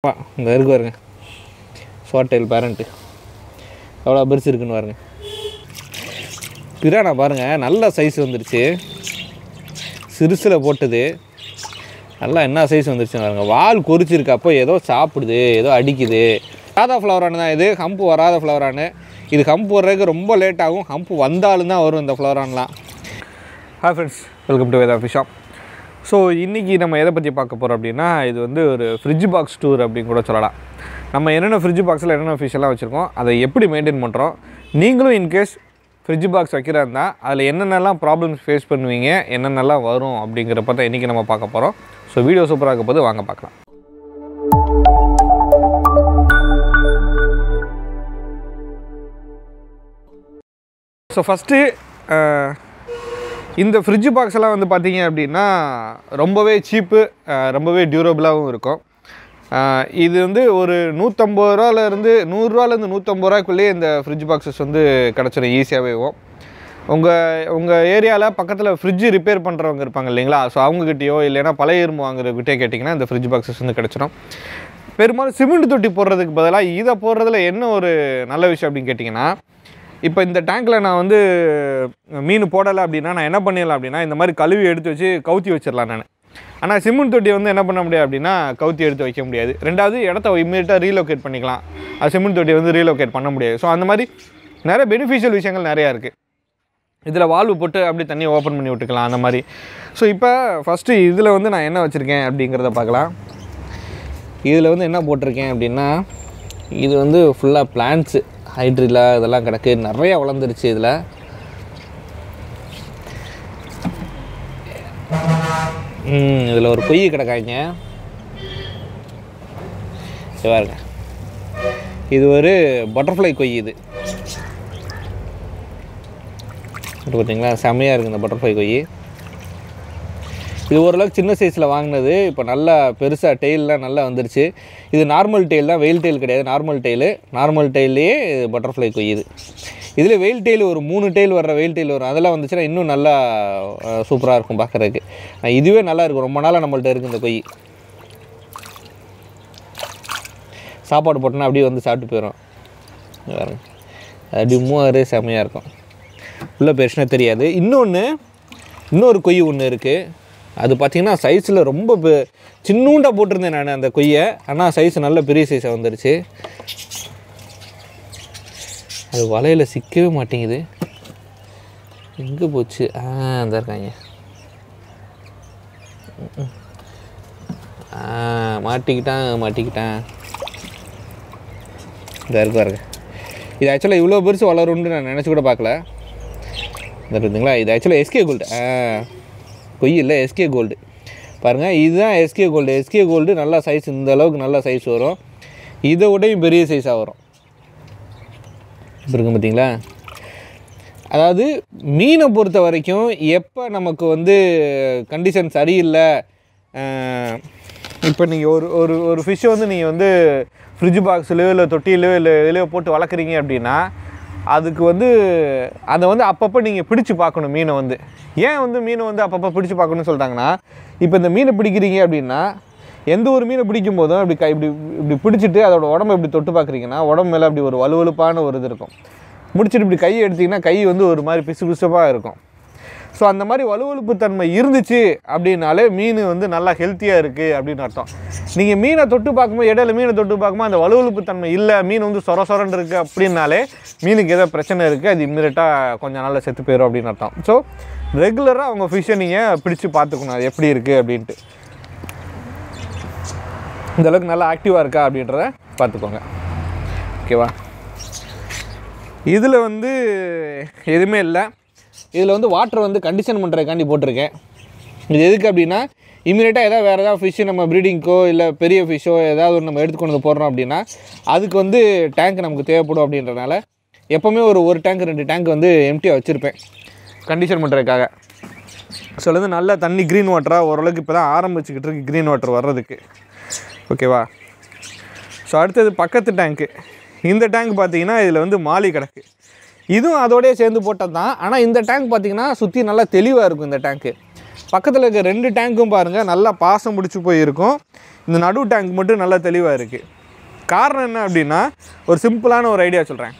அப்பா இந்த இருக்கு பாருங்க ஃபோர்டைல் பேரண்ட்டு எவ்வளோ பெருசு இருக்குன்னு பாருங்க பிரானா பாருங்கள் நல்ல சைஸ் வந்துருச்சு சிறுசில் போட்டது நல்லா என்ன சைஸ் வந்துருச்சுன்னு பாருங்கள் வால் கொறிச்சிருக்கப்போ ஏதோ சாப்பிடுது ஏதோ அடிக்குது வராத ஃப்ளவரானு தான் இது ஹம்ப் வராத ஃப்ளவரானு இது ஹம்ப் வர்றதுக்கு ரொம்ப லேட் ஆகும் ஹம்ப் வந்தாலும் தான் வரும் இந்த ஃப்ளவரான்லாம் hi friends welcome to Veda fish shop so இன்றைக்கி நம்ம எதை பற்றி பார்க்க போகிறோம் அப்படின்னா இது வந்து ஒரு ஃப்ரிட்ஜ் பாக்ஸ் டூர் அப்படின்னு கூட சொல்லலாம் நம்ம என்னென்ன ஃப்ரிட்ஜ் பாக்ஸில் என்னென்ன ஃபிஷெல்லாம் வச்சுருக்கோம் அதை எப்படி மெயின்டைன் பண்ணுறோம் நீங்களும் இன்கேஸ் ஃப்ரிட்ஜ் பாக்ஸ் வைக்கிறா இருந்தால் அதில் என்னென்னலாம் ப்ராப்ளம்ஸ் ஃபேஸ் பண்ணுவீங்க என்னென்னலாம் வரும் அப்படிங்கிறப்ப தான் இன்றைக்கி நம்ம பார்க்க போகிறோம் ஸோ வீடியோ சூப்பராக இருக்க போது வாங்க பார்க்கலாம் ஸோ ஃபஸ்ட்டு இந்த ஃப்ரிட்ஜ் பாக்ஸ் எல்லாம் வந்து பார்த்தீங்க அப்படின்னா ரொம்பவே சீப்பு ரொம்பவே டியூரபிளாகவும் இருக்கும் இது வந்து ஒரு நூற்றம்பது ரூபாலேருந்து நூறுரூவாலேருந்து நூற்றம்பது ரூபாய்க்குள்ளேயே இந்த ஃப்ரிட்ஜ் பாக்ஸஸ் வந்து கிடச்சிடும் ஈஸியாகவே உங்கள் உங்கள் ஏரியாவில் பக்கத்தில் ஃப்ரிட்ஜு ரிப்பேர் பண்ணுறவங்க இருப்பாங்க இல்லைங்களா ஸோ அவங்ககிட்டயோ இல்லைனா பழைய இரும்பு வாங்குறவங்ககிட்டே கேட்டிங்கன்னா இந்த ஃப்ரிட்ஜ் பாக்ஸஸ் வந்து கிடச்சிடும் பெரும்பாலும் சிமெண்ட் தொட்டி போடுறதுக்கு பதிலாக இதை போடுறதுல என்ன ஒரு நல்ல விஷயம் அப்படின்னு கேட்டிங்கன்னா இப்போ இந்த டேங்க்கில் நான் வந்து மீன் போடலை அப்படின்னா நான் என்ன பண்ணிடலாம் அப்படின்னா இந்த மாதிரி கழுவி எடுத்து வச்சு கவுத்தி வச்சிடலாம் நான் ஆனால் சிமெண்ட் தொட்டி வந்து என்ன பண்ண முடியாது அப்படின்னா கவுத்தி எடுத்து வைக்க முடியாது ரெண்டாவது இடத்த இம்மீடியட்டாக ரீலோகேட் பண்ணிக்கலாம் அது சிமெண்ட் தொட்டி வந்து ரீலோகேட் பண்ண முடியாது ஸோ அந்த மாதிரி நிறைய பெனிஃபிஷியல் விஷயங்கள் நிறையா இருக்குது இதில் வால்வு போட்டு அப்படி தண்ணி ஓப்பன் பண்ணி விட்டுக்கலாம் அந்த மாதிரி ஸோ இப்போ ஃபஸ்ட்டு இதில் வந்து நான் என்ன வச்சுருக்கேன் அப்படிங்கிறத பார்க்கலாம் இதில் வந்து என்ன போட்டிருக்கேன் அப்படின்னா இது வந்து ஃபுல்லாக பிளான்ஸு ஹைட்ரிலா இதெல்லாம் கிடக்கு நிறையா வளர்ந்துருச்சு இதில் இதில் ஒரு பொய் கிடக்காங்க பாருங்க இது ஒரு பட்டர்ஃப்ளை கொய் இது பார்த்தீங்களா செம்மையாக இருக்குது இந்த பட்டர்ஃப்ளை கொய் இது ஓரளவுக்கு சின்ன சைஸில் வாங்கினது இப்போ நல்லா பெருசாக டெய்லெலாம் நல்லா வந்துருச்சு இது நார்மல் டெய்ல் தான் வெயில் டெய்ல் கிடையாது நார்மல் டெய்லு நார்மல் டெயிலே பட்டர்ஃப்ளை கொய்யுது இதில் வெயில் டெய்ல் ஒரு மூணு டெயில் வர்ற வெயில் டெய்ல் வரும் அதெல்லாம் வந்துச்சுன்னா இன்னும் நல்லா சூப்பராக இருக்கும் பார்க்குறதுக்கு இதுவே நல்லா இருக்கும் ரொம்ப நாளாக நம்மள்ட்ட இருக்குது இந்த கொய் சாப்பாடு போட்டோன்னா அப்படியே வந்து சாப்பிட்டு போயிடும் பாருங்க அப்படி மூவாறு செமையாக இருக்கும் உள்ள பிரச்சனை தெரியாது இன்னொன்று இன்னொரு கொய் ஒன்று இருக்குது அது பார்த்திங்கன்னா சைஸில் ரொம்ப சின்னூண்டாக போட்டிருந்தேன் நான் அந்த கொய்யை ஆனால் சைஸ் நல்ல பெரிய சைஸாக வந்துருச்சு அது வலையில் சிக்கவே மாட்டேங்குது எங்கே போச்சு ஆ அந்த இருக்காங்க ஆ மாட்டிக்கிட்டான் மாட்டிக்கிட்டான் இதாக இருக்கு பாருங்க இது ஆக்சுவலாக இவ்வளோ பெருசு வளரும்னு நான் நினச்சி கூட பார்க்கல இந்த இருக்குதுங்களா இது ஆக்சுவலாக எஸ்கே கோல்டு ஆ கொய்யில் இல்லை எஸ்கே கோல்டு பாருங்கள் இதுதான் எஸ்கே கோல்டு எஸ்கே கோல்டு நல்லா சைஸ் இந்த அளவுக்கு நல்ல சைஸ் வரும் இதை விடையும் பெரிய சைஸாக வரும் இருக்கு பார்த்தீங்களா அதாவது மீனை பொறுத்த வரைக்கும் எப்போ நமக்கு வந்து கண்டிஷன் சரியில்லை இப்போ நீங்கள் ஒரு ஒரு ஒரு ஃபிஷ்ஷை வந்து நீங்கள் வந்து ஃப்ரிட்ஜ் பாக்ஸ்லையோ இல்லை தொட்டியிலையோ இல்லை இதிலையோ போட்டு வளர்க்குறீங்க அப்படின்னா அதுக்கு வந்து அதை வந்து அப்பப்போ நீங்கள் பிடிச்சி பார்க்கணும் மீனை வந்து ஏன் வந்து மீனை வந்து அப்பப்போ பிடிச்சி பார்க்கணும்னு சொல்கிறாங்கன்னா இப்போ இந்த மீனை பிடிக்கிறீங்க அப்படின்னா எந்த ஒரு மீனை பிடிக்கும் போதும் இப்படி கை இப்படி இப்படி பிடிச்சிட்டு அதோட உடம்பு இப்படி தொட்டு பார்க்குறீங்கன்னா உடம்பு மேலே அப்படி ஒரு வலுவலுப்பான ஒரு இது இருக்கும் முடிச்சுட்டு இப்படி கையை எடுத்திங்கன்னா கை வந்து ஒரு மாதிரி பிசு பிசுப்பாக இருக்கும் ஸோ அந்த மாதிரி வலுவழுப்பு தன்மை இருந்துச்சு அப்படின்னாலே மீன் வந்து நல்லா ஹெல்த்தியாக இருக்குது அப்படின்னு அர்த்தம் நீங்கள் மீனை தொட்டு பார்க்கும்போது இடையில மீனை தொட்டு பார்க்கும்போது அந்த வலுவழுப்பு தன்மை இல்லை மீன் வந்து சொர சொரன்னு இருக்குது அப்படின்னாலே மீனுக்கு ஏதோ பிரச்சனை இருக்குது அது இம்மிடியட்டாக கொஞ்சம் நாளில் செத்து போயிடும் அப்படின்னு அர்த்தம் ஸோ ரெகுலராக அவங்க ஃபிஷ்ஷை நீங்கள் பிடிச்சி பார்த்துக்கணும் அது எப்படி இருக்குது அப்படின்ட்டு இந்தளவுக்கு நல்லா ஆக்டிவாக இருக்கா அப்படின்றத பார்த்துக்கோங்க ஓகேவா இதில் வந்து எதுவுமே இல்லை இதில் வந்து வாட்டர் வந்து கண்டிஷன் பண்ணுறதுக்காண்டி போட்டிருக்கேன் இது எதுக்கு அப்படின்னா இமீடியட்டாக எதாவது வேறு ஏதாவது ஃபிஷ்ஷு நம்ம ப்ரீடிங்க்கோ இல்லை பெரிய ஃபிஷ்ஷோ ஏதாவது ஒரு நம்ம எடுத்துக்கொண்டு வந்து போடுறோம் அப்படின்னா அதுக்கு வந்து டேங்க் நமக்கு தேவைப்படும் அப்படின்றனால எப்போவுமே ஒரு ஒரு டேங்க் ரெண்டு டேங்க் வந்து எம்டியாக வச்சுருப்பேன் கண்டிஷன் பண்ணுறதுக்காக ஸோ வந்து நல்ல தண்ணி க்ரீன் வாட்டராக ஓரளவுக்கு இப்போ தான் ஆரம்பிச்சுக்கிட்டு இருக்குது க்ரீன் வாட்டர் வர்றதுக்கு ஓகேவா ஸோ அடுத்தது பக்கத்து டேங்க்கு இந்த டேங்க் பார்த்தீங்கன்னா இதில் வந்து மாலி கிடக்கு இதுவும் அதோடய சேர்ந்து போட்டது தான் ஆனால் இந்த டேங்க் பார்த்திங்கன்னா சுற்றி நல்லா தெளிவாக இருக்கும் இந்த டேங்க்கு பக்கத்தில் இருக்க ரெண்டு டேங்க்கும் பாருங்கள் நல்லா பாசம் பிடிச்சி போயிருக்கும் இந்த நடு டேங்க் மட்டும் நல்லா தெளிவாக இருக்குது காரணம் என்ன அப்படின்னா ஒரு சிம்பிளான ஒரு ஐடியா சொல்கிறேன்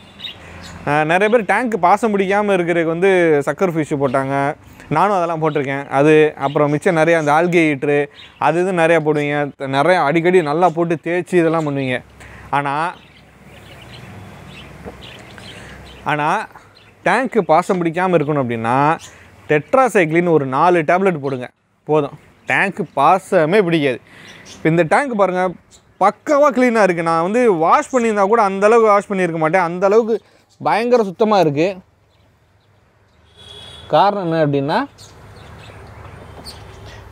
நிறைய பேர் டேங்க் பாசம் பிடிக்காமல் இருக்கிறதுக்கு வந்து சக்கர் ஃபிஷ்ஷு போட்டாங்க நானும் அதெல்லாம் போட்டிருக்கேன் அது அப்புறம் மிச்சம் நிறையா அந்த ஆல்கே ஈட்ரு அது இது நிறையா போடுவீங்க நிறையா அடிக்கடி நல்லா போட்டு தேய்ச்சி இதெல்லாம் பண்ணுவீங்க ஆனால் ஆனால் டேங்க்கு பாசம் பிடிக்காமல் இருக்கணும் அப்படின்னா டெட்ராசைக்ளின் ஒரு நாலு டேப்லெட் போடுங்க போதும் டேங்க்கு பாசமே பிடிக்காது இப்போ இந்த டேங்க் பாருங்கள் பக்கமாக க்ளீனாக இருக்குது நான் வந்து வாஷ் பண்ணியிருந்தா கூட அந்தளவுக்கு வாஷ் பண்ணியிருக்க மாட்டேன் அந்தளவுக்கு பயங்கர சுத்தமாக இருக்குது காரணம் என்ன அப்படின்னா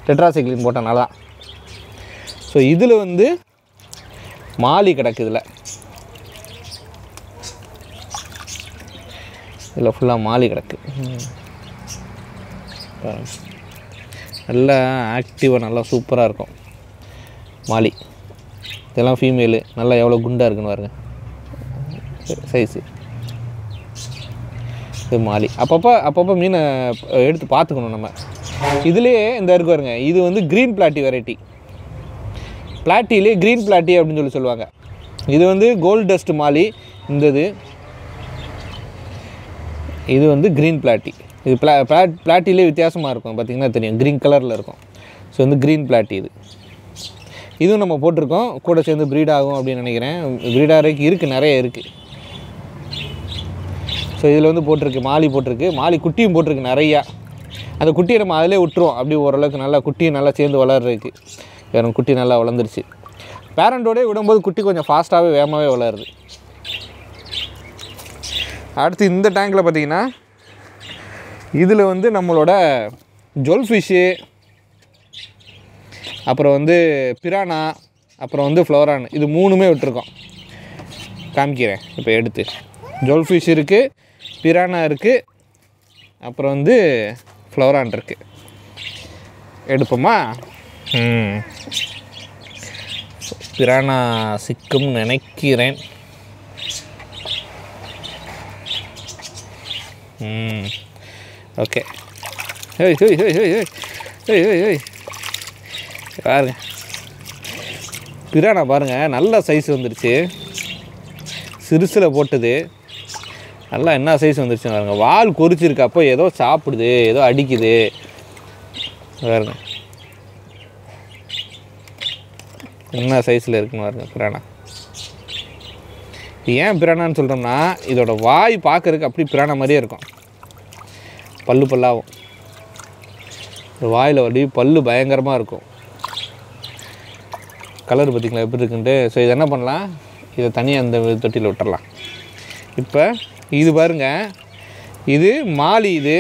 டெட்ராசைக்ளின் போட்டனால தான் ஸோ இதில் வந்து மாலி கிடக்கு இதில் இதில் ஃபுல்லாக மாலி கிடக்கு நல்லா ஆக்டிவாக நல்லா சூப்பராக இருக்கும் மாலி இதெல்லாம் ஃபீமேலு நல்லா எவ்வளோ குண்டாக இருக்குன்னு பாருங்க சைஸு இது மாலி அப்பப்போ அப்பப்போ மீனை எடுத்து பார்த்துக்கணும் நம்ம இதுலேயே இந்த இருக்கு பாருங்க இது வந்து க்ரீன் பிளாட்டி வெரைட்டி பிளாட்டிலே க்ரீன் பிளாட்டி அப்படின்னு சொல்லி சொல்லுவாங்க இது வந்து கோல்டு டஸ்ட் மாலி இந்த இது இது வந்து க்ரீன் பிளாட்டி இது பிளா பிளாட் பிளாட்டிலே வித்தியாசமாக இருக்கும் பார்த்திங்கன்னா தெரியும் க்ரீன் கலரில் இருக்கும் ஸோ வந்து க்ரீன் பிளாட்டி இது இதுவும் நம்ம போட்டிருக்கோம் கூட சேர்ந்து ப்ரீட் ஆகும் அப்படின்னு நினைக்கிறேன் ப்ரீட் ஆகிறதுக்கு இருக்குது நிறைய இருக்குது ஸோ இதில் வந்து போட்டிருக்கு மாலி போட்டிருக்கு மாலி குட்டியும் போட்டிருக்கு நிறையா அந்த குட்டியை நம்ம அதிலே விட்டுருவோம் அப்படி ஓரளவுக்கு நல்லா குட்டியும் நல்லா சேர்ந்து வளர்றதுக்கு வேறு குட்டி நல்லா வளர்ந்துருச்சு பேரண்ட்டோடய விடும்போது குட்டி கொஞ்சம் ஃபாஸ்ட்டாகவே வேகமாகவே வளருது அடுத்து இந்த டேங்கில் பார்த்தீங்கன்னா இதில் வந்து நம்மளோட ஜொல் ஃபிஷ்ஷு அப்புறம் வந்து பிரானா அப்புறம் வந்து ஃப்ளோரான் இது மூணுமே விட்டுருக்கோம் காமிக்கிறேன் இப்போ எடுத்து ஜொல் ஃபிஷ் இருக்குது பிரானா இருக்குது அப்புறம் வந்து ஃப்ளோரான் இருக்குது எடுப்போமா பிரானா சிக்கும் நினைக்கிறேன் ஓகே ஹோய் ஹோய் ஹோய் ஹோய் ஹோய் ஹோய் ஹோய் ஹோய் பாருங்க பிரானா பாருங்கள் நல்ல சைஸ் வந்துருச்சு சிறுசில் போட்டது நல்லா என்ன சைஸ் வந்துருச்சு பாருங்கள் வால் கொறிச்சிருக்கு அப்போ ஏதோ சாப்பிடுது ஏதோ அடிக்குது பாருங்க என்ன சைஸில் இருக்குன்னு பாருங்கள் பிரானா ஏன் பிரானான்னு சொல்கிறோம்னா இதோட வாய் பார்க்கறதுக்கு அப்படி பிராணா மாதிரியே இருக்கும் பல்லு பல்லாகும் இந்த வாயில் வடி பல்லு பயங்கரமாக இருக்கும் கலர் பார்த்திங்களா எப்படி இருக்குன்ட்டு ஸோ இதை என்ன பண்ணலாம் இதை தனியாக அந்த தொட்டியில் விட்டுறலாம் இப்போ இது பாருங்கள் இது மாலி இது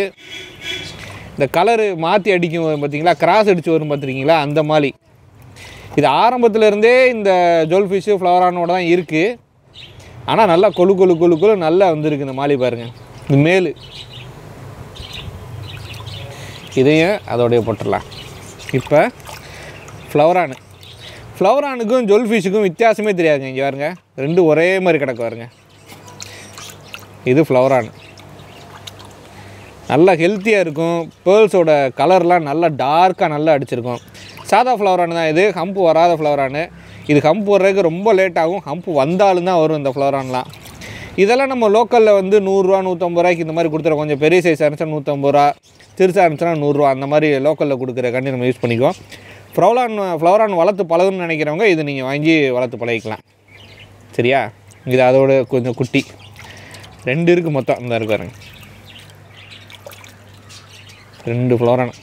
இந்த கலரு மாற்றி அடிக்கும் பார்த்தீங்களா கிராஸ் அடித்து வரும் பார்த்துருக்கீங்களா அந்த மாலி இது ஆரம்பத்துலேருந்தே இந்த ஜோல் ஃப்ளவரானோட தான் இருக்குது ஆனால் நல்லா கொழு கொழு கொழு கொழு நல்லா வந்திருக்கு இந்த மாலி பாருங்கள் இந்த மேலு இதையும் அதோடைய போட்டுடலாம் இப்போ ஃப்ளவரானு ஃப்ளவரானுக்கும் ஜொல் ஃபிஷுக்கும் வித்தியாசமே தெரியாதுங்க இங்கே வாருங்க ரெண்டு ஒரே மாதிரி கிடக்கு வாருங்க இது ஃப்ளவரானு நல்லா ஹெல்த்தியாக இருக்கும் பேர்ல்ஸோட கலர்லாம் நல்லா டார்க்காக நல்லா அடிச்சிருக்கும் சாதா ஃப்ளவரானு தான் இது ஹம்பு வராத ஃப்ளவரானு இது ஹம்ப் வர்றதுக்கு ரொம்ப லேட் ஆகும் ஹம்ப் வந்தாலும் தான் வரும் இந்த ஃப்ளோரான்லாம் இதெல்லாம் நம்ம லோக்கலில் வந்து நூறுரூவா நூற்றம்பது ரூபாய்க்கு இந்த மாதிரி கொடுத்துருவோம் கொஞ்சம் பெரிய சைஸ் இருந்துச்சுன்னா நூற்றம்பது ரூபா திருச்சா இருந்துச்சுன்னா நூறுரூவா அந்த மாதிரி லோக்கலில் கொடுக்குற கண்ணி நம்ம யூஸ் பண்ணிக்குவோம் ஃப்ளோரான் ஃப்ளவரான் வளர்த்து பழகுன்னு நினைக்கிறவங்க இது நீங்கள் வாங்கி வளர்த்து பழகிக்கலாம் சரியா இது அதோட கொஞ்சம் குட்டி ரெண்டு இருக்குது மொத்தம் இந்த பாருங்க ரெண்டு ஃப்ளோரான்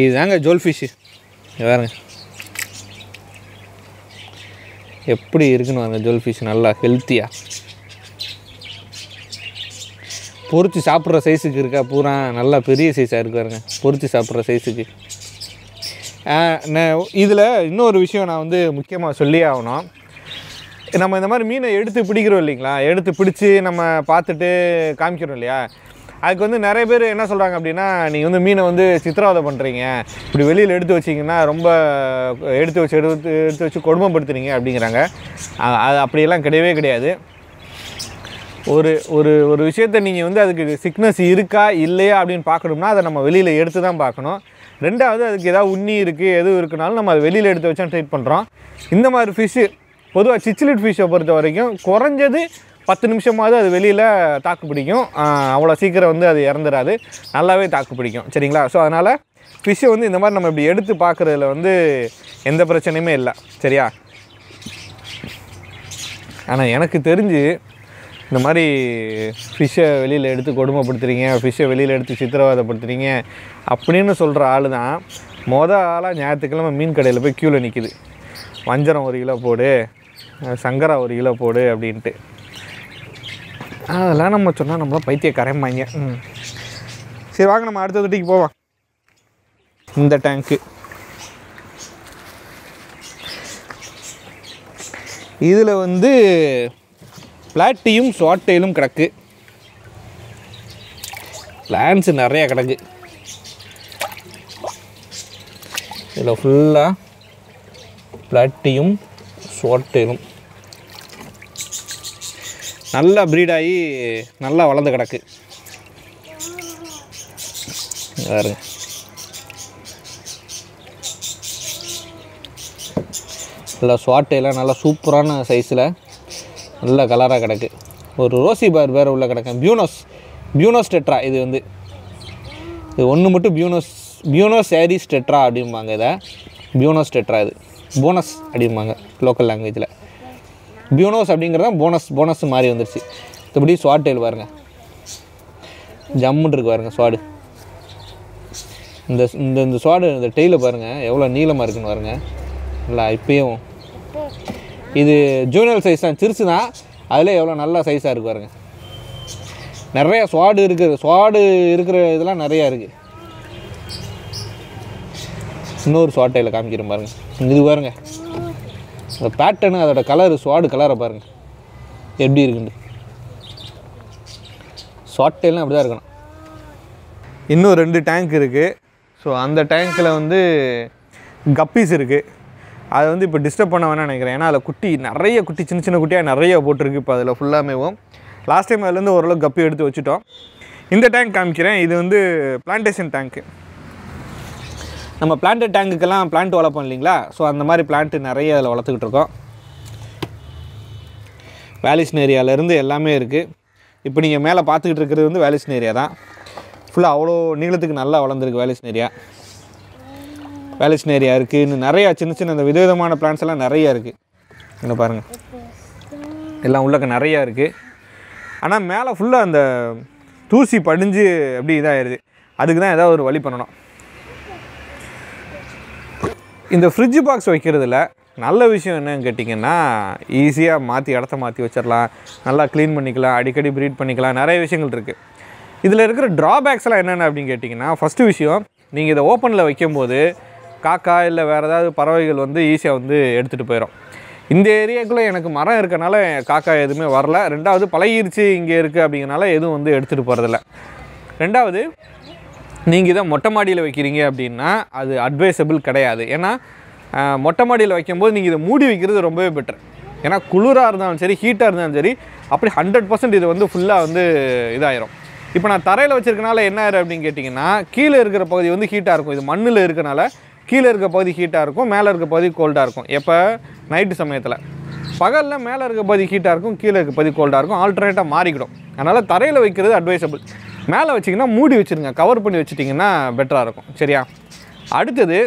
இதுதாங்க ஜோல்ஃபிஷ்ஷு பாருங்க எப்படி இருக்குன்னு அந்த ஜுவல் ஃபிஷ் நல்லா ஹெல்த்தியாக பொறிச்சு சாப்பிட்ற சைஸுக்கு இருக்கா பூரா நல்லா பெரிய சைஸாக இருக்கு பொறிச்சு சாப்பிட்ற சைஸுக்கு இதில் இன்னொரு விஷயம் நான் வந்து முக்கியமாக சொல்லி ஆகணும் நம்ம இந்த மாதிரி மீனை எடுத்து பிடிக்கிறோம் இல்லைங்களா எடுத்து பிடிச்சி நம்ம பார்த்துட்டு காமிக்கிறோம் இல்லையா அதுக்கு வந்து நிறைய பேர் என்ன சொல்கிறாங்க அப்படின்னா நீங்கள் வந்து மீனை வந்து சித்திரவதை பண்ணுறீங்க இப்படி வெளியில் எடுத்து வச்சிங்கன்னா ரொம்ப எடுத்து வச்சு எடுத்து எடுத்து வச்சு கொடுமைப்படுத்துறீங்க அப்படிங்கிறாங்க அது அப்படியெல்லாம் கிடையவே கிடையாது ஒரு ஒரு ஒரு விஷயத்தை நீங்கள் வந்து அதுக்கு சிக்னஸ் இருக்கா இல்லையா அப்படின்னு பார்க்கணும்னா அதை நம்ம வெளியில் எடுத்து தான் பார்க்கணும் ரெண்டாவது அதுக்கு ஏதாவது உண்ணி இருக்குது எது இருக்குனாலும் நம்ம அதை வெளியில் எடுத்து வச்சா ட்ரீட் பண்ணுறோம் இந்த மாதிரி ஃபிஷ்ஷு பொதுவாக சிச்சிலிட் ஃபிஷ்ஷை பொறுத்த வரைக்கும் குறைஞ்சது பத்து நிமிஷமாவது அது வெளியில் தாக்கு பிடிக்கும் அவ்வளோ சீக்கிரம் வந்து அது இறந்துடாது நல்லாவே தாக்கு பிடிக்கும் சரிங்களா ஸோ அதனால் ஃபிஷ்ஷை வந்து இந்த மாதிரி நம்ம இப்படி எடுத்து பார்க்குறதுல வந்து எந்த பிரச்சனையுமே இல்லை சரியா ஆனால் எனக்கு தெரிஞ்சு இந்த மாதிரி ஃபிஷ்ஷை வெளியில் எடுத்து கொடுமைப்படுத்துகிறீங்க ஃபிஷ்ஷை வெளியில் எடுத்து சித்திரவதைப்படுத்துகிறீங்க அப்படின்னு சொல்கிற ஆள் தான் மொதல் ஆளாக ஞாயிற்றுக்கிழமை மீன் கடையில் போய் க்யூவில் நிற்கிது வஞ்சரம் ஒரு கிலோ போடு சங்கரா ஒரு கிலோ போடு அப்படின்ட்டு அதெல்லாம் நம்ம சொன்னால் நம்மளாம் பைத்திய கரையம்பாங்க ம் சரி வாங்க நம்ம அடுத்த தொட்டிக்கு போவோம் இந்த டேங்க்கு இதில் வந்து பிளாட்டியும் ஷார்ட்டைலும் கிடக்கு பிளான்ஸு நிறையா கிடக்கு இதில் ஃபுல்லாக பிளாட்டியும் ஷார்ட்டைலும் நல்லா ப்ரீடாகி நல்லா வளர்ந்து கிடக்கு வேறு நல்லா ஸ்வாட்டையெல்லாம் நல்லா சூப்பரான சைஸில் நல்ல கலராக கிடக்கு ஒரு ரோசி பார் வேறு உள்ளே கிடக்கு பியூனோஸ் பியூனோஸ் டெட்ரா இது வந்து இது ஒன்று மட்டும் பியூனோஸ் பியூனோஸ் ஏரிஸ் டெட்ரா அப்படிம்பாங்க இதை பியூனோஸ் டெட்ரா இது போனஸ் அப்படிம்பாங்க லோக்கல் லாங்குவேஜில் பியூனோஸ் அப்படிங்கிறது தான் போனஸ் போனஸ் மாதிரி வந்துருச்சு மற்றபடி ஸ்வாட் டெயில் பாருங்கள் ஜம்முன்னு பாருங்கள் ஸ்வாடு இந்த இந்த இந்த ஸ்வாடு இந்த டெயிலை பாருங்கள் எவ்வளோ நீளமாக இருக்குன்னு பாருங்கள் இல்லை இப்போயும் இது ஜூனியல் சைஸ் தான் சிறுசு தான் அதில் எவ்வளோ நல்ல சைஸாக இருக்குது பாருங்கள் நிறைய ஸ்வாடு இருக்குது ஸ்வாடு இருக்கிற இதெல்லாம் நிறையா இருக்குது இன்னொரு ஸ்வாட்டையில் காமிக்கிறேன் பாருங்கள் இது பாருங்கள் ஸோ பேட்டர்னு அதோடய கலரு ஸ்வாடு கலரை பாருங்கள் எப்படி இருக்குண்டு ஷார்ட் டெயிலாம் அப்படி தான் இருக்கணும் இன்னும் ரெண்டு டேங்க் இருக்குது ஸோ அந்த டேங்க்கில் வந்து கப்பீஸ் இருக்குது அதை வந்து இப்போ டிஸ்டர்ப் பண்ண வேணாம் நினைக்கிறேன் ஏன்னா அதில் குட்டி நிறைய குட்டி சின்ன சின்ன குட்டியாக நிறைய போட்டிருக்கு இப்போ அதில் ஃபுல்லாமேவும் லாஸ்ட் டைம் அதுலேருந்து ஓரளவுக்கு கப்பி எடுத்து வச்சுட்டோம் இந்த டேங்க் காமிக்கிறேன் இது வந்து பிளான்டேஷன் டேங்க்கு நம்ம பிளான்ட் டேங்குக்கெல்லாம் பிளான்ட் வளர்ப்போம் இல்லைங்களா ஸோ அந்த மாதிரி பிளான்ட் நிறைய அதில் வளர்த்துக்கிட்டு இருக்கோம் வேலிஸ்ன் ஏரியாவிலேருந்து எல்லாமே இருக்குது இப்போ நீங்கள் மேலே பார்த்துக்கிட்டு இருக்கிறது வந்து வேலிஸ்ன் ஏரியா தான் ஃபுல்லாக அவ்வளோ நீளத்துக்கு நல்லா வளர்ந்துருக்கு வேலிஸ்ன் ஏரியா வேலிஸ்ன் ஏரியா இருக்குது இன்னும் நிறையா சின்ன சின்ன அந்த விதவிதமான பிளான்ஸ் எல்லாம் நிறையா இருக்குது இங்கே பாருங்கள் எல்லாம் உள்ளக்க நிறையா இருக்குது ஆனால் மேலே ஃபுல்லாக அந்த தூசி படிஞ்சு அப்படி இதாகிடுது அதுக்கு தான் ஏதாவது ஒரு வழி பண்ணணும் இந்த ஃப்ரிட்ஜ் பாக்ஸ் வைக்கிறதுல நல்ல விஷயம் என்னன்னு கேட்டிங்கன்னா ஈஸியாக மாற்றி இடத்த மாற்றி வச்சிடலாம் நல்லா க்ளீன் பண்ணிக்கலாம் அடிக்கடி ப்ரீட் பண்ணிக்கலாம் நிறைய விஷயங்கள் இருக்குது இதில் இருக்கிற ட்ராபேக்ஸ்லாம் என்னென்ன அப்படின்னு கேட்டிங்கன்னா ஃபஸ்ட்டு விஷயம் நீங்கள் இதை ஓப்பனில் வைக்கும்போது காக்கா இல்லை வேறு ஏதாவது பறவைகள் வந்து ஈஸியாக வந்து எடுத்துகிட்டு போயிடும் இந்த ஏரியாக்குள்ளே எனக்கு மரம் இருக்கனால காக்கா எதுவுமே வரல ரெண்டாவது பழகிருச்சு இங்கே இருக்குது அப்படிங்கிறனால எதுவும் வந்து எடுத்துகிட்டு போகிறதில்ல ரெண்டாவது நீங்கள் இதை மொட்டை மாடியில் வைக்கிறீங்க அப்படின்னா அது அட்வைசபிள் கிடையாது ஏன்னா மொட்டை மாடியில் வைக்கும்போது நீங்கள் இதை மூடி வைக்கிறது ரொம்பவே பெட்டர் ஏன்னா குளிராக இருந்தாலும் சரி ஹீட்டாக இருந்தாலும் சரி அப்படி ஹண்ட்ரட் பர்சன்ட் இது வந்து ஃபுல்லாக வந்து இதாயிரும் இப்போ நான் தரையில் வச்சுருக்கனால என்ன ஆயிரும் அப்படின்னு கேட்டிங்கன்னா கீழே இருக்கிற பகுதி வந்து ஹீட்டாக இருக்கும் இது மண்ணில் இருக்கனால கீழே இருக்க பகுதி ஹீட்டாக இருக்கும் மேலே இருக்க பகுதி கோல்டாக இருக்கும் எப்போ நைட்டு சமயத்தில் பகலில் மேலே இருக்க பகுதி ஹீட்டாக இருக்கும் கீழே இருக்க பகுதி கோல்டாக இருக்கும் ஆல்டர்னேட்டாக மாறிக்கிடும் அதனால் தரையில் வைக்கிறது அட்வைசபிள் மேலே வச்சிங்கன்னா மூடி வச்சுருங்க கவர் பண்ணி வச்சுட்டிங்கன்னா பெட்டராக இருக்கும் சரியா அடுத்தது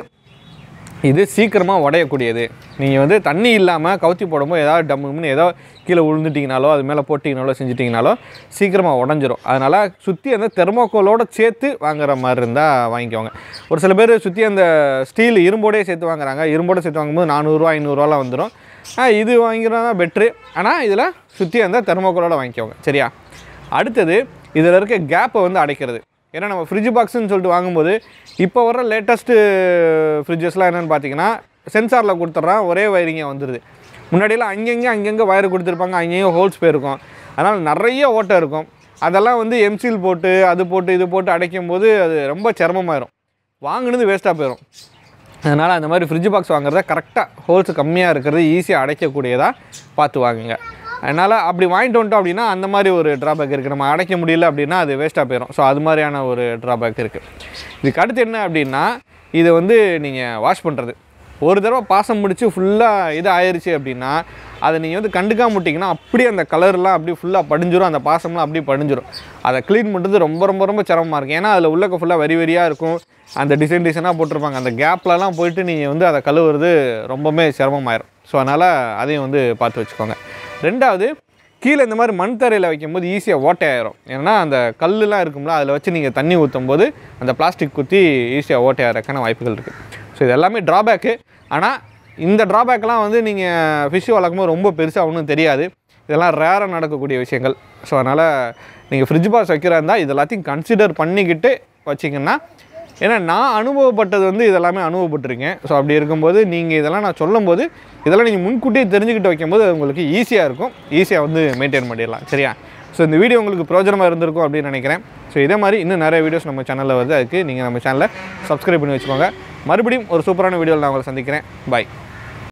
இது சீக்கிரமாக உடையக்கூடியது நீங்கள் வந்து தண்ணி இல்லாமல் கவுத்தி போடும்போது ஏதாவது டம்முன்னு ஏதோ கீழே விழுந்துட்டிங்கனாலோ அது மேலே போட்டிங்கனாலோ செஞ்சிட்டிங்கனாலோ சீக்கிரமாக உடஞ்சிரும் அதனால் சுற்றி அந்த தெர்மோக்கோலோடு சேர்த்து வாங்குற மாதிரி இருந்தால் வாங்கிக்கோங்க ஒரு சில பேர் சுற்றி அந்த ஸ்டீல் இரும்போடே சேர்த்து வாங்குறாங்க இரும்போடு சேர்த்து வாங்கும்போது நானூறுரூவா ஐநூறுரூவாலாம் வந்துடும் இது வாங்கிறதா பெட்ரு ஆனால் இதில் சுற்றி அந்த தெர்மோக்கோலோடு வாங்கிக்கோங்க சரியா அடுத்தது இதில் இருக்க கேப்பை வந்து அடைக்கிறது ஏன்னா நம்ம ஃப்ரிட்ஜ் பாக்ஸுன்னு சொல்லிட்டு வாங்கும்போது இப்போ வர லேட்டஸ்ட்டு ஃப்ரிட்ஜஸ்லாம் என்னென்னு பார்த்தீங்கன்னா சென்சாரில் கொடுத்துட்றான் ஒரே வயரிங்க வந்துடுது முன்னாடியெல்லாம் அங்கங்கே அங்கங்கே வயர் கொடுத்துருப்பாங்க அங்கேயும் ஹோல்ஸ் போயிருக்கும் அதனால் நிறைய ஓட்டை இருக்கும் அதெல்லாம் வந்து எம்சில் போட்டு அது போட்டு இது போட்டு அடைக்கும் போது அது ரொம்ப சிரமமாயிரும் வாங்கினது வேஸ்ட்டாக போயிடும் அதனால் அந்த மாதிரி ஃப்ரிட்ஜ் பாக்ஸ் வாங்குறத கரெக்டாக ஹோல்ஸ் கம்மியாக இருக்கிறது ஈஸியாக அடைக்கக்கூடியதாக பார்த்து வாங்குங்க அதனால் அப்படி வாங்கிட்டு வந்துட்டோம் அப்படின்னா அந்த மாதிரி ஒரு ட்ராபேக் இருக்குது நம்ம அடைக்க முடியல அப்படின்னா அது வேஸ்ட்டாக போயிடும் ஸோ அது மாதிரியான ஒரு ட்ராபேக் இருக்குது இதுக்கு அடுத்து என்ன அப்படின்னா இதை வந்து நீங்கள் வாஷ் பண்ணுறது ஒரு தடவை பாசம் முடித்து ஃபுல்லாக இது ஆயிடுச்சு அப்படின்னா அதை நீங்கள் வந்து கண்டுக்காம விட்டிங்கன்னா அப்படியே அந்த கலர்லாம் அப்படியே ஃபுல்லாக படிஞ்சிடும் அந்த பாசம்லாம் அப்படியே படிஞ்சிடும் அதை க்ளீன் பண்ணுறது ரொம்ப ரொம்ப ரொம்ப சிரமமாக இருக்கும் ஏன்னா அதில் உள்ளக்க ஃபுல்லாக வரி வரியாக இருக்கும் அந்த டிசைன் டிசைனாக போட்டிருப்பாங்க அந்த கேப்லலாம் போயிட்டு நீங்கள் வந்து அதை கழுவுறது ரொம்பவே சிரமமாயிடும் ஸோ அதனால் அதையும் வந்து பார்த்து வச்சுக்கோங்க ரெண்டாவது கீழே இந்த மாதிரி மண் தரையில் வைக்கும்போது ஈஸியாக ஓட்டையாயிரும் ஏன்னா அந்த கல்லுலாம் இருக்கும்ல அதில் வச்சு நீங்கள் தண்ணி ஊற்றும் போது அந்த பிளாஸ்டிக் குத்தி ஈஸியாக ஆகிறக்கான வாய்ப்புகள் இருக்குது ஸோ இது எல்லாமே ட்ராபேக்கு ஆனால் இந்த ட்ராபேக்லாம் வந்து நீங்கள் ஃபிஷ் வளர்க்கும்போது ரொம்ப பெருசாக ஒன்றும் தெரியாது இதெல்லாம் ரேராக நடக்கக்கூடிய விஷயங்கள் ஸோ அதனால் நீங்கள் ஃப்ரிட்ஜ் பாக்ஸ் வைக்கிறாருந்தால் இருந்தால் இது எல்லாத்தையும் கன்சிடர் பண்ணிக்கிட்டு வச்சிங்கன்னா ஏன்னா நான் அனுபவப்பட்டது வந்து இதெல்லாமே அனுபவப்பட்டிருக்கேன் ஸோ அப்படி இருக்கும்போது நீங்கள் இதெல்லாம் நான் சொல்லும்போது இதெல்லாம் நீங்கள் முன்கூட்டியே தெரிஞ்சுக்கிட்டு வைக்கும்போது உங்களுக்கு ஈஸியாக இருக்கும் ஈஸியாக வந்து மெயின்டைன் பண்ணிடலாம் சரியா ஸோ இந்த வீடியோ உங்களுக்கு பிரோஜனமாக இருந்திருக்கும் அப்படின்னு நினைக்கிறேன் ஸோ இதே மாதிரி இன்னும் நிறைய வீடியோஸ் நம்ம சேனலில் வருது அதுக்கு நீங்கள் நம்ம சேனலை சப்ஸ்கிரைப் பண்ணி வச்சுக்கோங்க மறுபடியும் ஒரு சூப்பரான வீடியோவில் நான் உங்களை சந்திக்கிறேன் பாய்